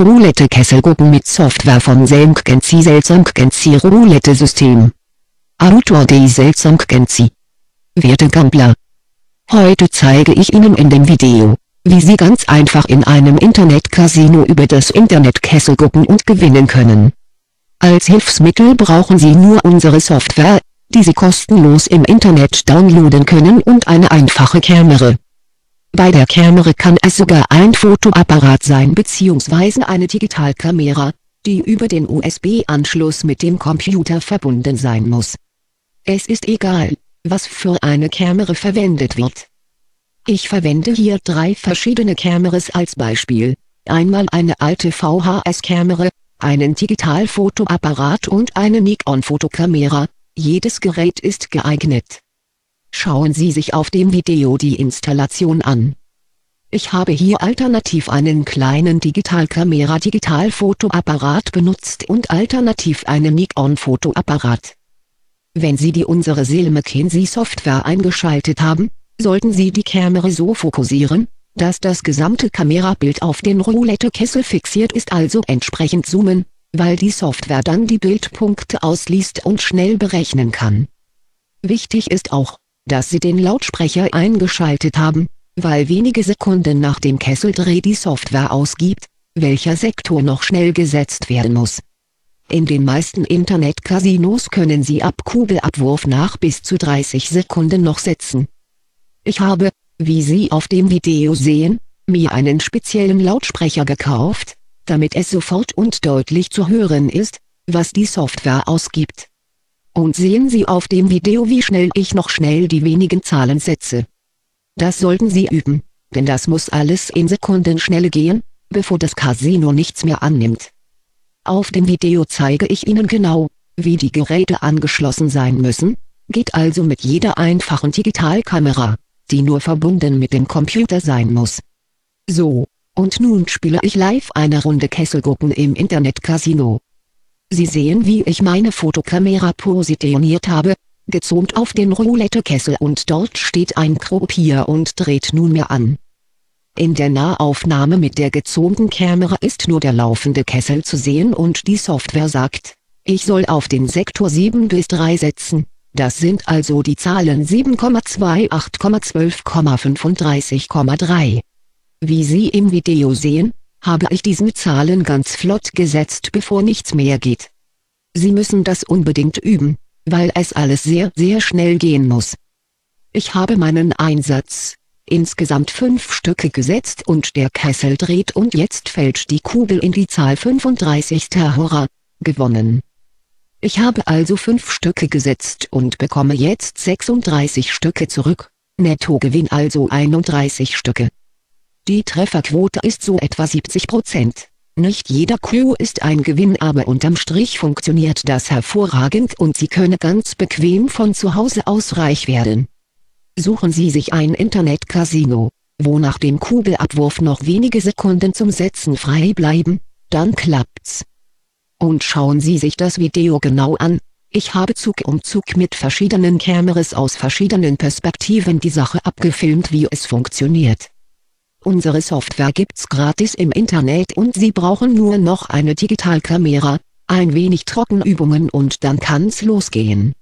Roulette-Kessel gucken mit Software von Senkenzi Selsenkenzi Roulette-System. Autor des Selsenkenzi. Werte Gambler. Heute zeige ich Ihnen in dem Video, wie Sie ganz einfach in einem Internet-Casino über das Internet Kessel gucken und gewinnen können. Als Hilfsmittel brauchen Sie nur unsere Software, die Sie kostenlos im Internet downloaden können und eine einfache Kamera. Bei der Kamera kann es sogar ein Fotoapparat sein bzw. eine Digitalkamera, die über den USB-Anschluss mit dem Computer verbunden sein muss. Es ist egal, was für eine Kamera verwendet wird. Ich verwende hier drei verschiedene Kameras als Beispiel, einmal eine alte VHS-Kamera, einen Digitalfotoapparat und eine Nikon-Fotokamera, jedes Gerät ist geeignet. Schauen Sie sich auf dem Video die Installation an. Ich habe hier alternativ einen kleinen Digitalkamera-Digitalfotoapparat benutzt und alternativ einen Nikon-Fotoapparat. Wenn Sie die unsere Seele McKinsey software eingeschaltet haben, sollten Sie die Kamera so fokussieren, dass das gesamte Kamerabild auf den Roulette-Kessel fixiert ist also entsprechend zoomen, weil die Software dann die Bildpunkte ausliest und schnell berechnen kann. Wichtig ist auch, dass Sie den Lautsprecher eingeschaltet haben, weil wenige Sekunden nach dem Kesseldreh die Software ausgibt, welcher Sektor noch schnell gesetzt werden muss. In den meisten Internet-Casinos können Sie ab Kugelabwurf nach bis zu 30 Sekunden noch setzen. Ich habe, wie Sie auf dem Video sehen, mir einen speziellen Lautsprecher gekauft, damit es sofort und deutlich zu hören ist, was die Software ausgibt. Und sehen Sie auf dem Video wie schnell ich noch schnell die wenigen Zahlen setze. Das sollten Sie üben, denn das muss alles in Sekundenschnelle gehen, bevor das Casino nichts mehr annimmt. Auf dem Video zeige ich Ihnen genau, wie die Geräte angeschlossen sein müssen, geht also mit jeder einfachen Digitalkamera, die nur verbunden mit dem Computer sein muss. So, und nun spiele ich live eine Runde Kesselgucken im Internetcasino. Sie sehen wie ich meine Fotokamera positioniert habe, gezoomt auf den Roulettekessel und dort steht ein Kropier und dreht nunmehr an. In der Nahaufnahme mit der gezoomten Kamera ist nur der laufende Kessel zu sehen und die Software sagt, ich soll auf den Sektor 7 bis 3 setzen, das sind also die Zahlen 7,28,12,35,3. Wie Sie im Video sehen, habe ich diese Zahlen ganz flott gesetzt bevor nichts mehr geht. Sie müssen das unbedingt üben, weil es alles sehr sehr schnell gehen muss. Ich habe meinen Einsatz, insgesamt fünf Stücke gesetzt und der Kessel dreht und jetzt fällt die Kugel in die Zahl 35. Hurra, gewonnen. Ich habe also fünf Stücke gesetzt und bekomme jetzt 36 Stücke zurück, Nettogewinn also 31 Stücke. Die Trefferquote ist so etwa 70%. Prozent. Nicht jeder Coup ist ein Gewinn aber unterm Strich funktioniert das hervorragend und Sie können ganz bequem von zu Hause aus reich werden. Suchen Sie sich ein Internet-Casino, wo nach dem Kugelabwurf noch wenige Sekunden zum Setzen frei bleiben, dann klappt's. Und schauen Sie sich das Video genau an, ich habe Zug um Zug mit verschiedenen Kameras aus verschiedenen Perspektiven die Sache abgefilmt wie es funktioniert. Unsere Software gibt's gratis im Internet und Sie brauchen nur noch eine Digitalkamera, ein wenig Trockenübungen und dann kann's losgehen.